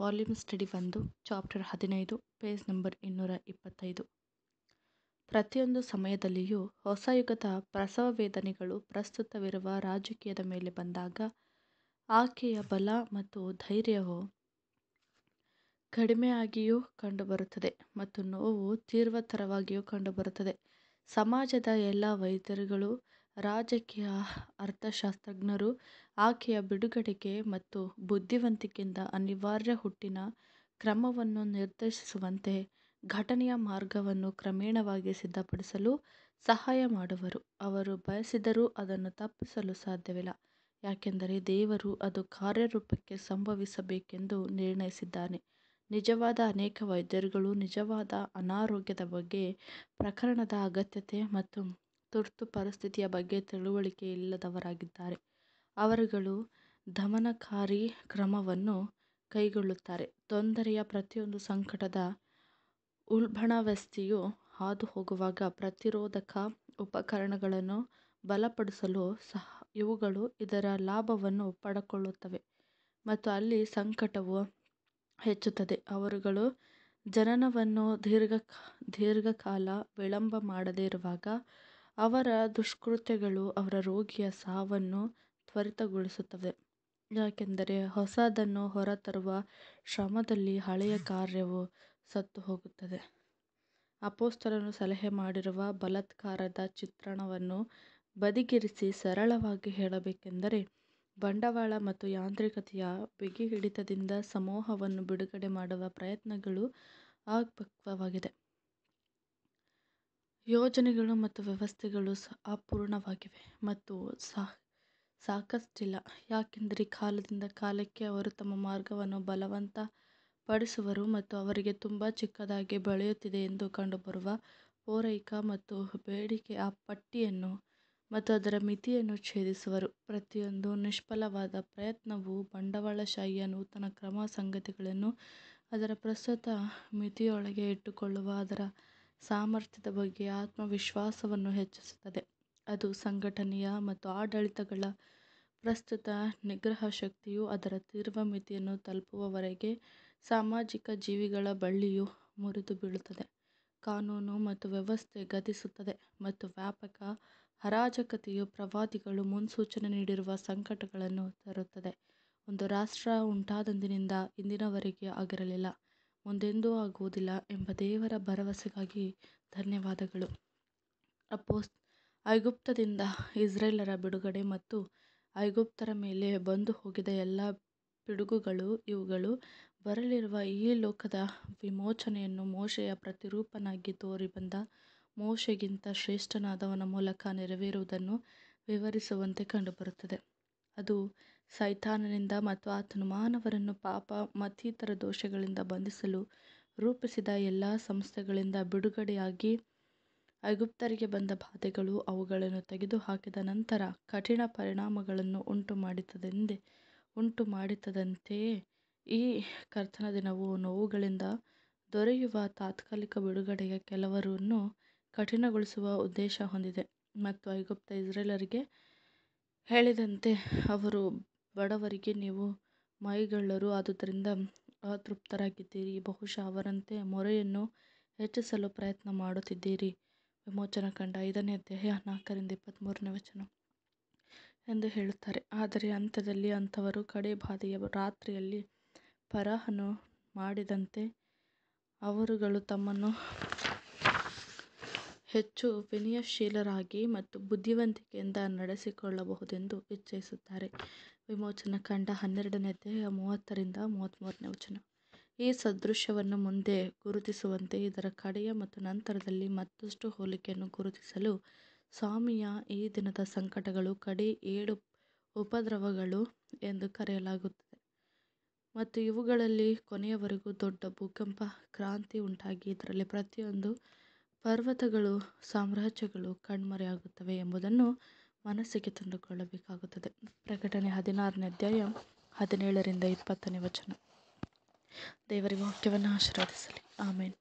Volume study ಒಂದು chapter ಹದಿನೈದು page number ಇನ್ನೂರ ಇಪ್ಪತ್ತೈದು ಪ್ರತಿಯೊಂದು ಸಮಯದಲ್ಲಿಯೂ ಯುಗದ ಪ್ರಸವ ವೇದನೆಗಳು ಪ್ರಸ್ತುತವಿರುವ ರಾಜಕೀಯದ ಮೇಲೆ ಬಂದಾಗ ಆಕೆಯ ಬಲ ಮತ್ತು ಧೈರ್ಯವು ಕಡಿಮೆಯಾಗಿಯೂ ಕಂಡುಬರುತ್ತದೆ ಮತ್ತು ನೋವು ತೀವ್ರತರವಾಗಿಯೂ ಕಂಡುಬರುತ್ತದೆ ಸಮಾಜದ ಎಲ್ಲ ವೈದ್ಯರುಗಳು ರಾಜಕೀಯ ಅರ್ಥಶಾಸ್ತ್ರಜ್ಞರು ಆಕೆಯ ಬಿಡುಗಡೆಗೆ ಮತ್ತು ಬುದ್ಧಿವಂತಿಕೆಯಿಂದ ಅನಿವಾರ್ಯ ಹುಟ್ಟಿನ ಕ್ರಮವನ್ನು ನಿರ್ದೇಶಿಸುವಂತೆ ಘಟನೆಯ ಮಾರ್ಗವನ್ನು ಕ್ರಮೇಣವಾಗಿ ಸಿದ್ಧಪಡಿಸಲು ಸಹಾಯ ಮಾಡುವರು ಅವರು ಬಯಸಿದರೂ ಅದನ್ನು ತಪ್ಪಿಸಲು ಸಾಧ್ಯವಿಲ್ಲ ಯಾಕೆಂದರೆ ದೇವರು ಅದು ಕಾರ್ಯರೂಪಕ್ಕೆ ಸಂಭವಿಸಬೇಕೆಂದು ನಿರ್ಣಯಿಸಿದ್ದಾನೆ ನಿಜವಾದ ಅನೇಕ ವೈದ್ಯರುಗಳು ನಿಜವಾದ ಅನಾರೋಗ್ಯದ ಬಗ್ಗೆ ಪ್ರಕರಣದ ಅಗತ್ಯತೆ ಮತ್ತು ತುರ್ತು ಪರಿಸ್ಥಿತಿಯ ಬಗ್ಗೆ ತಿಳುವಳಿಕೆ ಇಲ್ಲದವರಾಗಿದ್ದಾರೆ. ಅವರುಗಳು ದಮನಕಾರಿ ಕ್ರಮವನ್ನು ಕೈಗೊಳ್ಳುತ್ತಾರೆ. ತೊಂದರೆಯ ಪ್ರತಿಯೊಂದು ಸಂಕಟದ ಹಾದು ಹೋಗುವಾಗ ಪ್ರತಿರೋಧಕ ಉಪಕರಣಗಳನ್ನು ಬಲಪಡಿಸಲು ಸಹ ಇವುಗಳು ಇದರ ಲಾಭವನ್ನು ಪಡ್ಕೊಳ್ಳುತ್ತವೆ ಮತ್ತು ಅಲ್ಲಿ ಸಂಕಟವು ಹೆಚ್ಚುತ್ತದೆ. ಅವರುಗಳು ಜನನವನ್ನು ದೀರ್ಘಕಾಲ ವಿಳಂಬ ಮಾಡದೇ ಇರುವಾಗ ಅವರ ದುಷ್ಕೃತ್ಯಗಳು ಅವರ ರೋಗಿಯ ಸಾವನ್ನು ತ್ವರಿತಗೊಳಿಸುತ್ತವೆ ಯಾಕೆಂದರೆ ಹೊಸದನ್ನು ಹೊರತರುವ ಶ್ರಮದಲ್ಲಿ ಹಳೆಯ ಕಾರ್ಯವು ಸತ್ತು ಹೋಗುತ್ತದೆ ಅಪೋಸ್ತರನ್ನು ಸಲಹೆ ಮಾಡಿರುವ ಬಲತ್ಕಾರದ ಚಿತ್ರಣವನ್ನು ಬದಿಗಿರಿಸಿ ಸರಳವಾಗಿ ಹೇಳಬೇಕೆಂದರೆ ಬಂಡವಾಳ ಮತ್ತು ಯಾಂತ್ರಿಕತೆಯ ಹಿಡಿತದಿಂದ ಸಮೂಹವನ್ನು ಬಿಡುಗಡೆ ಮಾಡುವ ಪ್ರಯತ್ನಗಳು ಅಪಕ್ವವಾಗಿದೆ ಯೋಜನೆಗಳು ಮತ್ತು ವ್ಯವಸ್ಥೆಗಳು ಅಪೂರ್ಣವಾಗಿವೆ ಮತ್ತು ಸಾಕಷ್ಟಿಲ್ಲ ಯಾಕೆಂದರೆ ಕಾಲದಿಂದ ಕಾಲಕ್ಕೆ ಅವರು ತಮ್ಮ ಮಾರ್ಗವನ್ನು ಬಲವಂತ ಪಡಿಸುವರು ಮತ್ತು ಅವರಿಗೆ ತುಂಬ ಚಿಕ್ಕದಾಗಿ ಬೆಳೆಯುತ್ತಿದೆ ಎಂದು ಕಂಡುಬರುವ ಪೂರೈಕೆ ಮತ್ತು ಬೇಡಿಕೆಯ ಪಟ್ಟಿಯನ್ನು ಮತ್ತು ಅದರ ಮಿತಿಯನ್ನು ಛೇದಿಸುವರು ಪ್ರತಿಯೊಂದು ನಿಷ್ಫಲವಾದ ಪ್ರಯತ್ನವು ಬಂಡವಾಳಶಾಹಿಯ ನೂತನ ಕ್ರಮ ಸಂಗತಿಗಳನ್ನು ಅದರ ಪ್ರಸ್ತುತ ಮಿತಿಯೊಳಗೆ ಇಟ್ಟುಕೊಳ್ಳುವ ಅದರ ಸಾಮರ್ಥ್ಯದ ಬಗ್ಗೆ ಆತ್ಮವಿಶ್ವಾಸವನ್ನು ಹೆಚ್ಚಿಸುತ್ತದೆ ಅದು ಸಂಘಟನೆಯ ಮತ್ತು ಆಡಳಿತಗಳ ಪ್ರಸ್ತುತ ನಿಗ್ರಹ ಶಕ್ತಿಯು ಅದರ ತೀರ್ವ ಮಿತಿಯನ್ನು ತಲುಪುವವರೆಗೆ ಸಾಮಾಜಿಕ ಜೀವಿಗಳ ಬಳ್ಳಿಯು ಮುರಿದು ಬೀಳುತ್ತದೆ ಕಾನೂನು ಮತ್ತು ವ್ಯವಸ್ಥೆ ಗತಿಸುತ್ತದೆ ಮತ್ತು ವ್ಯಾಪಕ ಅರಾಜಕತೆಯು ಪ್ರವಾದಿಗಳು ಮುನ್ಸೂಚನೆ ನೀಡಿರುವ ಸಂಕಟಗಳನ್ನು ತರುತ್ತದೆ ಒಂದು ರಾಷ್ಟ್ರ ಉಂಟಾದಂದಿನಿಂದ ಇಂದಿನವರೆಗೆ ಆಗಿರಲಿಲ್ಲ ಮುಂದೆಂದೂ ಆಗುವುದಿಲ್ಲ ಎಂಬ ದೇವರ ಭರವಸೆಗಾಗಿ ಧನ್ಯವಾದಗಳು ಅಪೋಸ್ ಐಗುಪ್ತದಿಂದ ಇಸ್ರೇಲರ ಬಿಡುಗಡೆ ಮತ್ತು ಐಗುಪ್ತರ ಮೇಲೆ ಬಂದು ಹೋಗಿದ ಎಲ್ಲ ಪಿಡುಗುಗಳು ಇವುಗಳು ಬರಲಿರುವ ಈ ಲೋಕದ ವಿಮೋಚನೆಯನ್ನು ಮೋಶೆಯ ಪ್ರತಿರೂಪನಾಗಿ ತೋರಿ ಬಂದ ಮೋಶೆಗಿಂತ ಶ್ರೇಷ್ಠನಾದವನ ಮೂಲಕ ನೆರವೇರುವುದನ್ನು ವಿವರಿಸುವಂತೆ ಕಂಡುಬರುತ್ತದೆ ಅದು ಸೈತಾನನಿಂದ ಮತ್ತು ಆತನು ಮಾನವರನ್ನು ಪಾಪ ಮತ್ತಿತರ ದೋಷಗಳಿಂದ ಬಂಧಿಸಲು ರೂಪಿಸಿದ ಎಲ್ಲ ಸಂಸ್ಥೆಗಳಿಂದ ಬಿಡುಗಡೆಯಾಗಿ ಐಗುಪ್ತರಿಗೆ ಬಂದ ಬಾಧೆಗಳು ಅವುಗಳನ್ನು ತೆಗೆದುಹಾಕಿದ ನಂತರ ಕಠಿಣ ಪರಿಣಾಮಗಳನ್ನು ಉಂಟು ಉಂಟು ಮಾಡುತ್ತದಂತೆಯೇ ಈ ಕರ್ತನ ದಿನವು ನೋವುಗಳಿಂದ ದೊರೆಯುವ ತಾತ್ಕಾಲಿಕ ಬಿಡುಗಡೆಯ ಕೆಲವರನ್ನು ಕಠಿಣಗೊಳಿಸುವ ಉದ್ದೇಶ ಹೊಂದಿದೆ ಮತ್ತು ಐಗುಪ್ತ ಇಸ್ರೇಲರಿಗೆ ಹೇಳಿದಂತೆ ಅವರು ಬಡವರಿಗೆ ನೀವು ಮೈಗಳ್ಳರು ಆದುದರಿಂದ ಅತೃಪ್ತರಾಗಿದ್ದೀರಿ, ಬಹುಶಃ ಅವರಂತೆ ಮೊರೆಯನ್ನು ಹೆಚ್ಚಿಸಲು ಪ್ರಯತ್ನ ಮಾಡುತ್ತಿದ್ದೀರಿ. ಕಂಡ ಐದನೇ ಅಧ್ಯಾಯ ನಾಲ್ಕರಿಂದ ಮೂರನೇ ವಚನ ಎಂದು ಹೇಳುತ್ತಾರೆ. ಆದರೆ ಅಂತ್ಯದಲ್ಲಿ ಅಂಥವರು ಕಡೆ ಬಾಧೆಯ ರಾತ್ರಿಯಲ್ಲಿ ಪರಹನು ಮಾಡಿದಂತೆ ಅವರುಗಳು ತಮ್ಮನ್ನು ಹೆಚ್ಚು ವಿನಯಶೀಲರಾಗಿ ಮತ್ತು ಬುದ್ಧಿವಂತಿಕೆಯಿಂದ ನಡೆಸಿಕೊಳ್ಳಬಹುದೆಂದು ಇಚ್ಛಿಸುತ್ತಾರೆ. ವಿಮೋಚನ ಕಾಂಡ ಹನ್ನೆರಡನೇ ಅಧ್ಯಾಯ ಮೂವತ್ತರಿಂದ ಮೂವತ್ತ್ಮೂರನೇ ವಚನ ಈ ಸದೃಶ್ಯವನ್ನು ಮುಂದೆ ಗುರುತಿಸುವಂತೆ ಇದರ ಕಡೆಯ ಮತ್ತು ನಂತರದಲ್ಲಿ ಮತ್ತಷ್ಟು ಹೋಲಿಕೆಯನ್ನು ಗುರುತಿಸಲು ಸ್ವಾಮಿಯ ಈ ದಿನದ ಸಂಕಟಗಳು ಕಡೆ ಏಳು ಉಪದ್ರವಗಳು ಎಂದು ಕರೆಯಲಾಗುತ್ತದೆ ಮತ್ತು ಇವುಗಳಲ್ಲಿ ಕೊನೆಯವರೆಗೂ ದೊಡ್ಡ ಭೂಕಂಪ ಕ್ರಾಂತಿ ಉಂಟಾಗಿ ಇದರಲ್ಲಿ ಪ್ರತಿಯೊಂದು ಪರ್ವತಗಳು ಸಾಮ್ರಾಜ್ಯಗಳು ಕಣ್ಮರೆಯಾಗುತ್ತವೆ ಎಂಬುದನ್ನು ಮನಸ್ಸಿಗೆ ತಂದುಕೊಳ್ಳಬೇಕಾಗುತ್ತದೆ ಪ್ರಕಟಣೆ ಹದಿನಾರನೇ ಅಧ್ಯಾಯ ಹದಿನೇಳರಿಂದ ಇಪ್ಪತ್ತನೇ ವಚನ ದೇವರ ವಾಕ್ಯವನ್ನು ಆಶೀರ್ವದಿಸಲಿ ಆಮೇನ್